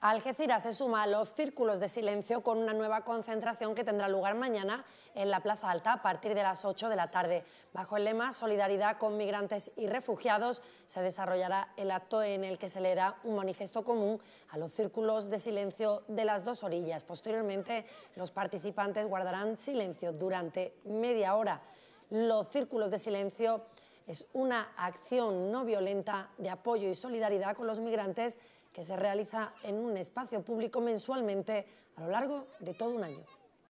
Algeciras se suma a los círculos de silencio con una nueva concentración que tendrá lugar mañana en la Plaza Alta a partir de las 8 de la tarde. Bajo el lema Solidaridad con migrantes y refugiados se desarrollará el acto en el que se leerá un manifiesto común a los círculos de silencio de las dos orillas. Posteriormente, los participantes guardarán silencio durante media hora. Los círculos de silencio es una acción no violenta de apoyo y solidaridad con los migrantes que se realiza en un espacio público mensualmente a lo largo de todo un año.